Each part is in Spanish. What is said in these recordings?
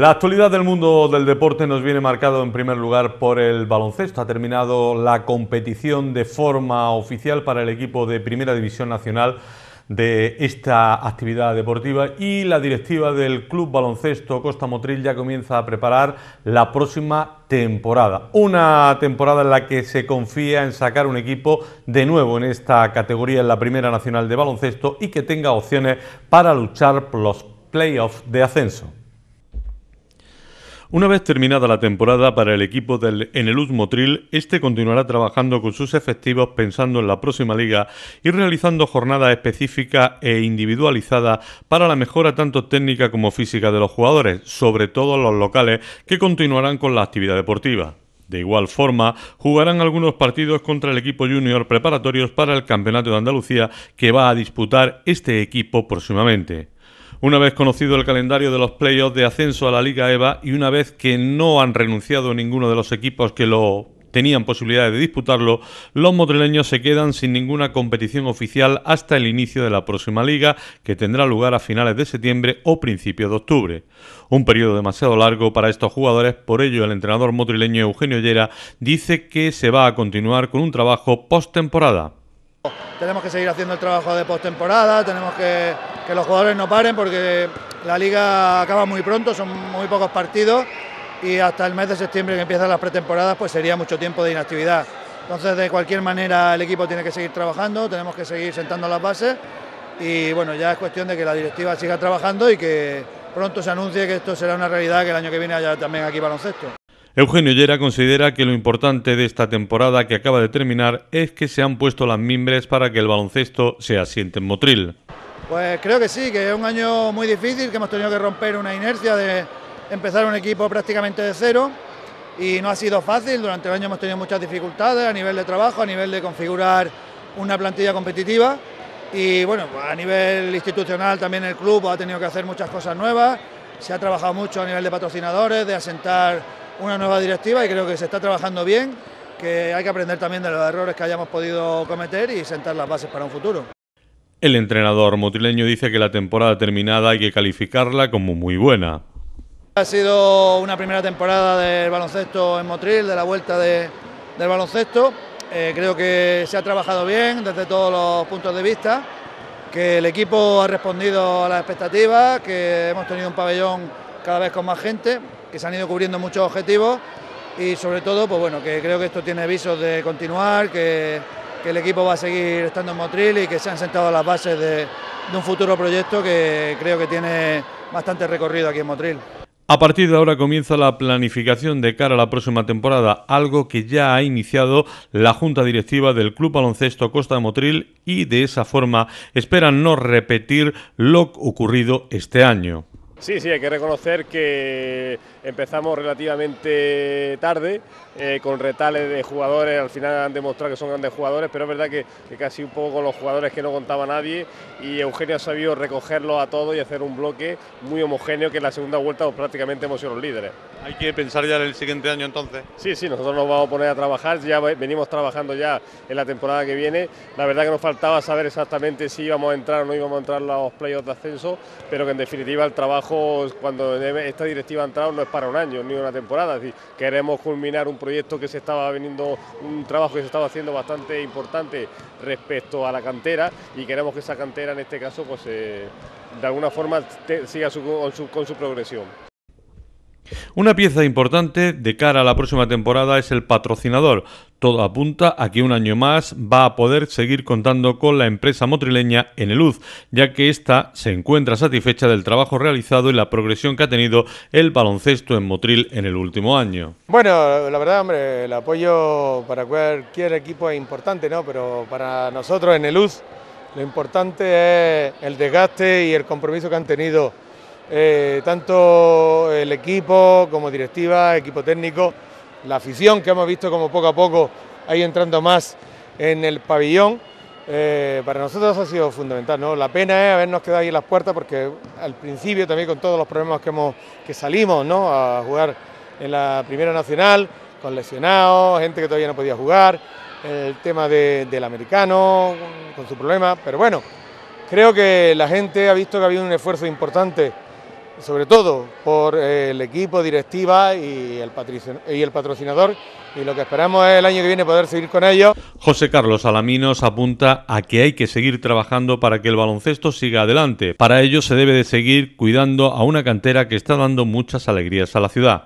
La actualidad del mundo del deporte nos viene marcado en primer lugar por el baloncesto. Ha terminado la competición de forma oficial para el equipo de Primera División Nacional de esta actividad deportiva y la directiva del Club Baloncesto Costa Motril ya comienza a preparar la próxima temporada. Una temporada en la que se confía en sacar un equipo de nuevo en esta categoría en la Primera Nacional de Baloncesto y que tenga opciones para luchar por los playoffs de ascenso. Una vez terminada la temporada para el equipo del Eneluz Motril, este continuará trabajando con sus efectivos pensando en la próxima liga y realizando jornadas específicas e individualizadas para la mejora tanto técnica como física de los jugadores, sobre todo los locales que continuarán con la actividad deportiva. De igual forma, jugarán algunos partidos contra el equipo junior preparatorios para el Campeonato de Andalucía que va a disputar este equipo próximamente. Una vez conocido el calendario de los playoffs de ascenso a la Liga EVA y una vez que no han renunciado ninguno de los equipos que lo tenían posibilidades de disputarlo, los motrileños se quedan sin ninguna competición oficial hasta el inicio de la próxima liga, que tendrá lugar a finales de septiembre o principios de octubre. Un periodo demasiado largo para estos jugadores, por ello el entrenador motrileño Eugenio Llera dice que se va a continuar con un trabajo post-temporada. Tenemos que seguir haciendo el trabajo de postemporada, tenemos que que los jugadores no paren porque la liga acaba muy pronto, son muy pocos partidos y hasta el mes de septiembre que empiezan las pretemporadas pues sería mucho tiempo de inactividad. Entonces de cualquier manera el equipo tiene que seguir trabajando, tenemos que seguir sentando las bases y bueno, ya es cuestión de que la directiva siga trabajando y que pronto se anuncie que esto será una realidad que el año que viene haya también aquí baloncesto. Eugenio Llera considera que lo importante de esta temporada que acaba de terminar es que se han puesto las mimbres para que el baloncesto se asiente en Motril. Pues creo que sí, que es un año muy difícil, que hemos tenido que romper una inercia de empezar un equipo prácticamente de cero y no ha sido fácil, durante el año hemos tenido muchas dificultades a nivel de trabajo, a nivel de configurar una plantilla competitiva y bueno, pues a nivel institucional también el club ha tenido que hacer muchas cosas nuevas, se ha trabajado mucho a nivel de patrocinadores, de asentar una nueva directiva y creo que se está trabajando bien, que hay que aprender también de los errores que hayamos podido cometer y sentar las bases para un futuro. El entrenador motrileño dice que la temporada terminada hay que calificarla como muy buena. Ha sido una primera temporada del baloncesto en Motril, de la vuelta del baloncesto. Eh, creo que se ha trabajado bien desde todos los puntos de vista, que el equipo ha respondido a las expectativas, que hemos tenido un pabellón cada vez con más gente que se han ido cubriendo muchos objetivos y sobre todo, pues bueno, que creo que esto tiene visos de continuar, que, el equipo va a seguir estando en Motril y que se han sentado las bases de, de un futuro proyecto que creo que tiene bastante recorrido aquí en Motril. A partir de ahora comienza la planificación de cara a la próxima temporada, algo que ya ha iniciado la Junta Directiva del Club Baloncesto Costa de Motril y de esa forma esperan no repetir lo ocurrido este año. Sí, sí, hay que reconocer que Empezamos relativamente tarde, eh, con retales de jugadores, al final han demostrado que son grandes jugadores, pero es verdad que, casi un poco con los jugadores que no contaba nadie y Eugenio ha sabido recogerlos a todos y hacer un bloque muy homogéneo que en la segunda vuelta pues, prácticamente hemos sido los líderes. ¿Hay que pensar ya en el siguiente año entonces? Sí, sí, nosotros nos vamos a poner a trabajar, ya venimos trabajando ya en la temporada que viene. La verdad que nos faltaba saber exactamente si íbamos a entrar o no íbamos a entrar los playoffs de ascenso, pero que en definitiva el trabajo, cuando esta directiva ha entrado, no para un año ni una temporada. Es queremos culminar un proyecto que se estaba veniendo, un trabajo que se estaba haciendo bastante importante respecto a la cantera y queremos que esa cantera en este caso pues eh, de alguna forma siga con su progresión. Una pieza importante de cara a la próxima temporada es el patrocinador. Todo apunta a que un año más va a poder seguir contando con la empresa motrileña Eneluz, ya que ésta se encuentra satisfecha del trabajo realizado y la progresión que ha tenido el baloncesto en Motril en el último año. Bueno, la verdad, hombre, el apoyo para cualquier equipo es importante, ¿no? Pero para nosotros en Eneluz lo importante es el desgaste y el compromiso que han tenido eh, tanto el equipo como directiva, equipo técnico, la afición que hemos visto como poco a poco ...ahí entrando más en el pabellón. Eh, para nosotros ha sido fundamental, ¿no? La pena es habernos quedado ahí en las puertas porque al principio también con todos los problemas que, hemos, que salimos, ¿no? A jugar en la Primera Nacional, con lesionados, gente que todavía no podía jugar, el tema del americano, con, con su problema, pero bueno, creo que la gente ha visto que ha habido un esfuerzo importante sobre todo por el equipo, directiva y el, y el patrocinador. Y lo que esperamos es el año que viene poder seguir con ellos. José Carlos Alaminos apunta a que hay que seguir trabajando para que el baloncesto siga adelante. Para ello se debe de seguir cuidando a una cantera que está dando muchas alegrías a la ciudad.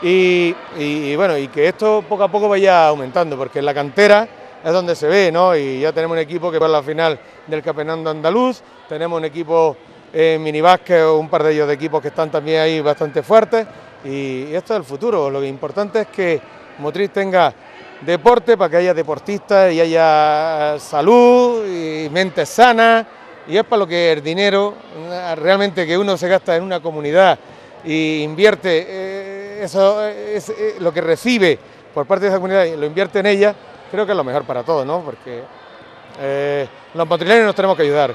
Y, bueno, y que esto poco a poco vaya aumentando, porque en la cantera es donde se ve, ¿no? Y ya tenemos un equipo que va a la final del Capenando andaluz, tenemos un equipo eh, minibásquet o un par de ellos de equipos que están también ahí bastante fuertes. Y, esto es el futuro. Lo importante es que Motriz tenga deporte para que haya deportistas y haya eh, salud y mente sana. Y es para lo que el dinero eh, realmente que uno se gasta en una comunidad y invierte eh, eso es lo que recibe por parte de esa comunidad y lo invierte en ella, creo que es lo mejor para todos, ¿no? Porque los motrileños nos tenemos que ayudar.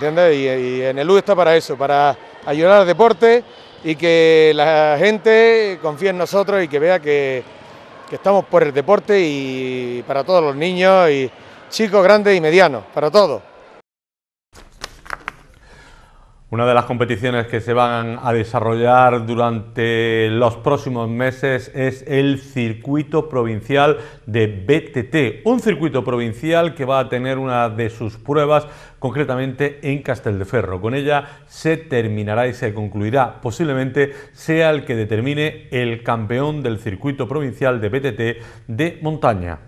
Y, y en el U está para eso, para ayudar al deporte y que la gente confíe en nosotros y que vea que, que estamos por el deporte y para todos los niños y chicos, grandes y medianos, para todos. Una de las competiciones que se van a desarrollar durante los próximos meses es el circuito provincial de BTT, un circuito provincial que va a tener una de sus pruebas concretamente en Casteldeferro. Con ella se terminará y se concluirá, posiblemente sea el que determine el campeón del circuito provincial de BTT de montaña.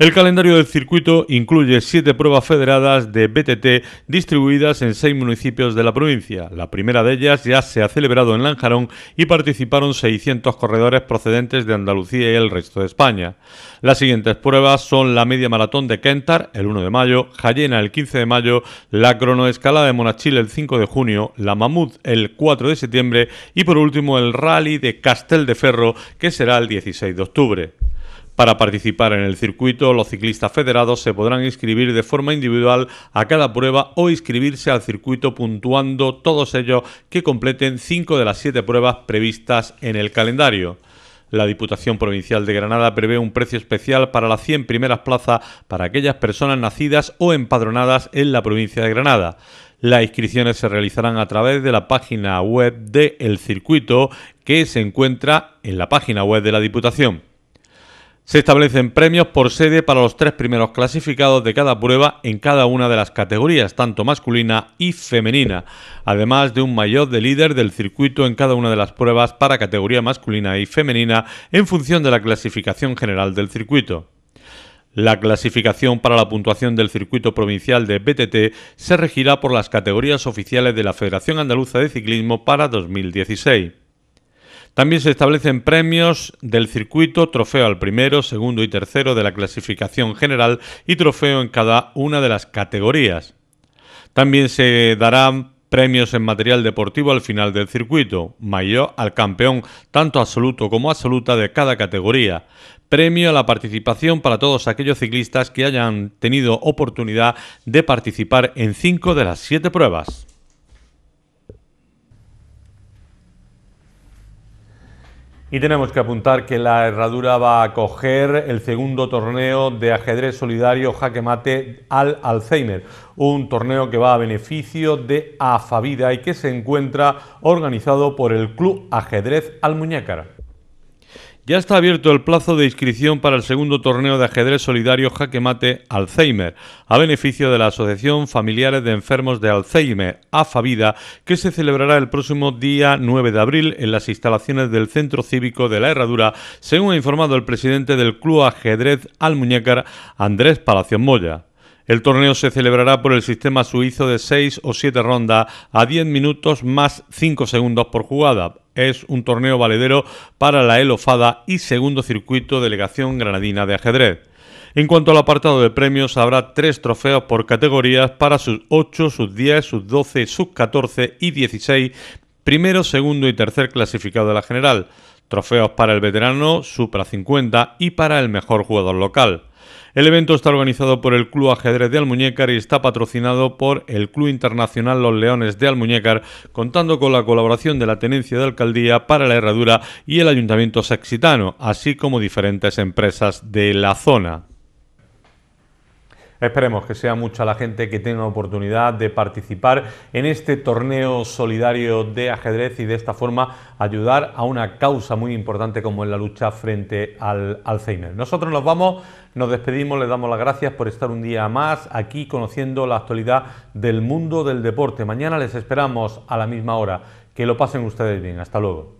El calendario del circuito incluye siete pruebas federadas de BTT distribuidas en seis municipios de la provincia. La primera de ellas ya se ha celebrado en Lanjarón y participaron 600 corredores procedentes de Andalucía y el resto de España. Las siguientes pruebas son la media maratón de Kentar el 1 de mayo, Jayena el 15 de mayo, la cronoescalada de Monachil el 5 de junio, la Mamut el 4 de septiembre y por último el rally de Castel de Ferro que será el 16 de octubre. Para participar en el circuito, los ciclistas federados se podrán inscribir de forma individual a cada prueba o inscribirse al circuito puntuando todos ellos que completen cinco de las siete pruebas previstas en el calendario. La Diputación Provincial de Granada prevé un precio especial para las 100 primeras plazas para aquellas personas nacidas o empadronadas en la provincia de Granada. Las inscripciones se realizarán a través de la página web de El Circuito que se encuentra en la página web de la Diputación. Se establecen premios por sede para los tres primeros clasificados de cada prueba en cada una de las categorías, tanto masculina y femenina, además de un mayor de líder del circuito en cada una de las pruebas para categoría masculina y femenina en función de la clasificación general del circuito. La clasificación para la puntuación del circuito provincial de BTT se regirá por las categorías oficiales de la Federación Andaluza de Ciclismo para 2016. También se establecen premios del circuito, trofeo al primero, segundo y tercero de la clasificación general y trofeo en cada una de las categorías. También se darán premios en material deportivo al final del circuito, mayor al campeón tanto absoluto como absoluta de cada categoría, premio a la participación para todos aquellos ciclistas que hayan tenido oportunidad de participar en cinco de las siete pruebas. Y tenemos que apuntar que la Herradura va a acoger el segundo torneo de ajedrez solidario jaque mate al Alzheimer, un torneo que va a beneficio de Afavida y que se encuentra organizado por el Club Ajedrez Almuñécar. Ya está abierto el plazo de inscripción para el segundo torneo de ajedrez solidario Jaque Mate Alzheimer, a beneficio de la Asociación Familiares de Enfermos de Alzheimer, AFAVIDA, que se celebrará el próximo día 9 de abril en las instalaciones del Centro Cívico de la Herradura, según ha informado el presidente del Club Ajedrez Almuñécar, Andrés Palacio Moya. El torneo se celebrará por el sistema suizo de 6 o 7 rondas a 10 minutos más 5 segundos por jugada. Es un torneo valedero para la Elofada y segundo circuito Delegación Granadina de Ajedrez. En cuanto al apartado de premios, habrá tres trofeos por categorías para sus 8, sus 10, sus 12, sus 14 y 16, primero, segundo y tercer clasificado de la general. Trofeos para el veterano, Supra 50 y para el mejor jugador local. El evento está organizado por el Club Ajedrez de Almuñécar y está patrocinado por el Club Internacional Los Leones de Almuñécar, contando con la colaboración de la Tenencia de Alcaldía para la Herradura y el Ayuntamiento Saxitano, así como diferentes empresas de la zona. Esperemos que sea mucha la gente que tenga oportunidad de participar en este torneo solidario de ajedrez y de esta forma ayudar a una causa muy importante como es la lucha frente al Alzheimer. Nosotros nos vamos, nos despedimos, les damos las gracias por estar un día más aquí conociendo la actualidad del mundo del deporte. Mañana les esperamos a la misma hora. Que lo pasen ustedes bien. Hasta luego.